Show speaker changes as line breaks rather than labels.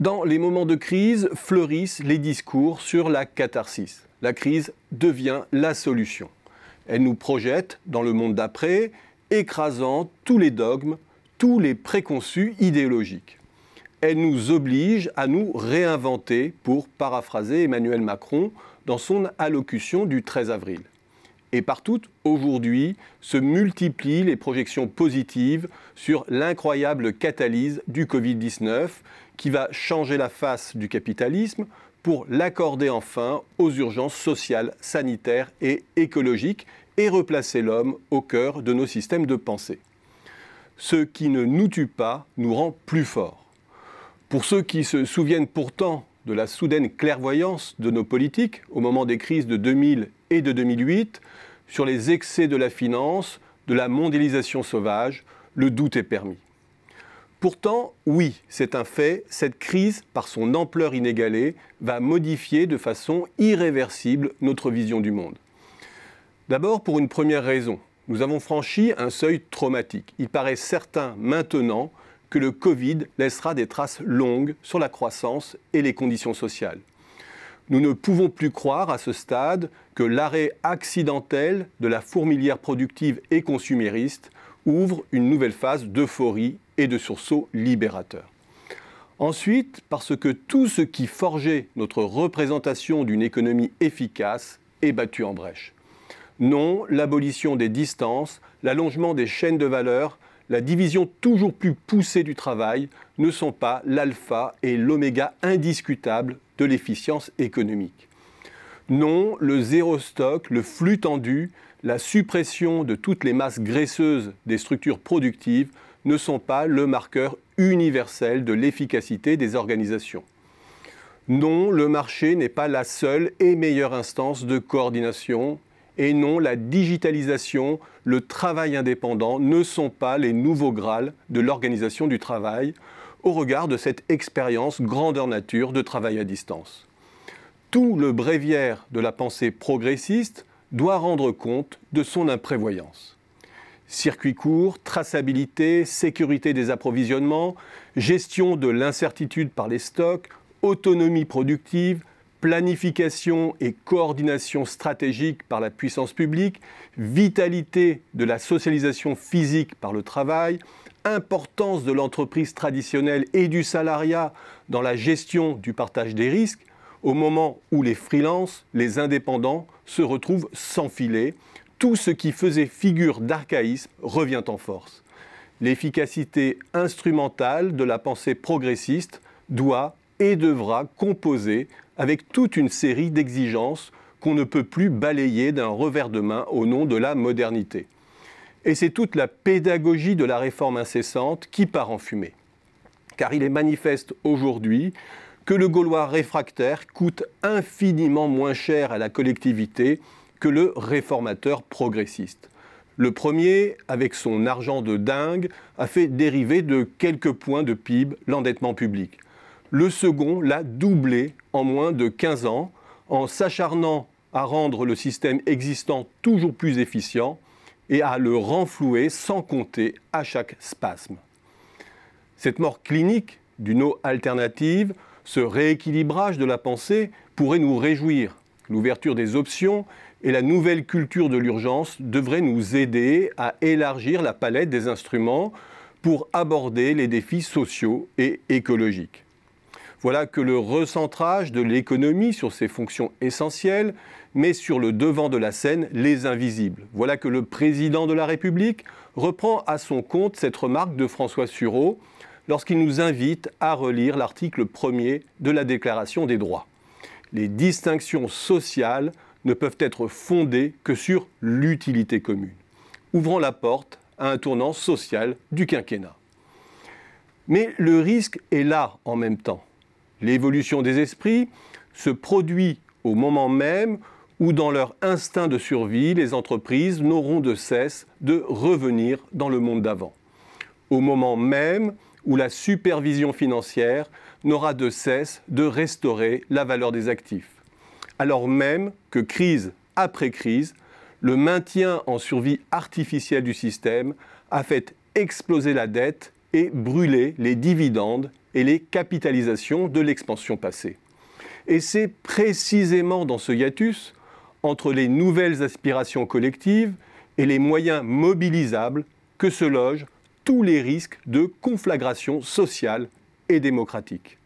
Dans les moments de crise fleurissent les discours sur la catharsis. La crise devient la solution. Elle nous projette dans le monde d'après, écrasant tous les dogmes, tous les préconçus idéologiques. Elle nous oblige à nous réinventer, pour paraphraser Emmanuel Macron dans son allocution du 13 avril et partout, aujourd'hui, se multiplient les projections positives sur l'incroyable catalyse du Covid-19 qui va changer la face du capitalisme pour l'accorder enfin aux urgences sociales, sanitaires et écologiques et replacer l'homme au cœur de nos systèmes de pensée. Ce qui ne nous tue pas nous rend plus forts. Pour ceux qui se souviennent pourtant de la soudaine clairvoyance de nos politiques au moment des crises de 2000 et de 2008, sur les excès de la finance, de la mondialisation sauvage, le doute est permis. Pourtant, oui, c'est un fait, cette crise, par son ampleur inégalée, va modifier de façon irréversible notre vision du monde. D'abord pour une première raison, nous avons franchi un seuil traumatique. Il paraît certain maintenant que le Covid laissera des traces longues sur la croissance et les conditions sociales. Nous ne pouvons plus croire à ce stade que l'arrêt accidentel de la fourmilière productive et consumériste ouvre une nouvelle phase d'euphorie et de sursaut libérateur. Ensuite, parce que tout ce qui forgeait notre représentation d'une économie efficace est battu en brèche. Non, l'abolition des distances, l'allongement des chaînes de valeur, la division toujours plus poussée du travail ne sont pas l'alpha et l'oméga indiscutable de l'efficience économique. Non, le zéro stock, le flux tendu, la suppression de toutes les masses graisseuses des structures productives ne sont pas le marqueur universel de l'efficacité des organisations. Non, le marché n'est pas la seule et meilleure instance de coordination et non, la digitalisation, le travail indépendant ne sont pas les nouveaux Graals de l'organisation du travail au regard de cette expérience grandeur nature de travail à distance. Tout le bréviaire de la pensée progressiste doit rendre compte de son imprévoyance. Circuit court, traçabilité, sécurité des approvisionnements, gestion de l'incertitude par les stocks, autonomie productive, planification et coordination stratégique par la puissance publique, vitalité de la socialisation physique par le travail, importance de l'entreprise traditionnelle et du salariat dans la gestion du partage des risques, au moment où les freelances, les indépendants, se retrouvent sans filet, tout ce qui faisait figure d'archaïsme revient en force. L'efficacité instrumentale de la pensée progressiste doit et devra composer avec toute une série d'exigences qu'on ne peut plus balayer d'un revers de main au nom de la modernité. Et c'est toute la pédagogie de la réforme incessante qui part en fumée. Car il est manifeste aujourd'hui que le Gaulois réfractaire coûte infiniment moins cher à la collectivité que le réformateur progressiste. Le premier, avec son argent de dingue, a fait dériver de quelques points de PIB l'endettement public. Le second l'a doublé en moins de 15 ans en s'acharnant à rendre le système existant toujours plus efficient et à le renflouer sans compter à chaque spasme. Cette mort clinique d'une eau alternative, ce rééquilibrage de la pensée pourrait nous réjouir. L'ouverture des options et la nouvelle culture de l'urgence devraient nous aider à élargir la palette des instruments pour aborder les défis sociaux et écologiques. Voilà que le recentrage de l'économie sur ses fonctions essentielles met sur le devant de la scène les invisibles. Voilà que le président de la République reprend à son compte cette remarque de François Sureau lorsqu'il nous invite à relire l'article 1er de la Déclaration des droits. Les distinctions sociales ne peuvent être fondées que sur l'utilité commune, ouvrant la porte à un tournant social du quinquennat. Mais le risque est là en même temps. L'évolution des esprits se produit au moment même où dans leur instinct de survie, les entreprises n'auront de cesse de revenir dans le monde d'avant. Au moment même où la supervision financière n'aura de cesse de restaurer la valeur des actifs. Alors même que crise après crise, le maintien en survie artificielle du système a fait exploser la dette et brûler les dividendes et les capitalisations de l'expansion passée. Et c'est précisément dans ce hiatus, entre les nouvelles aspirations collectives et les moyens mobilisables, que se logent tous les risques de conflagration sociale et démocratique.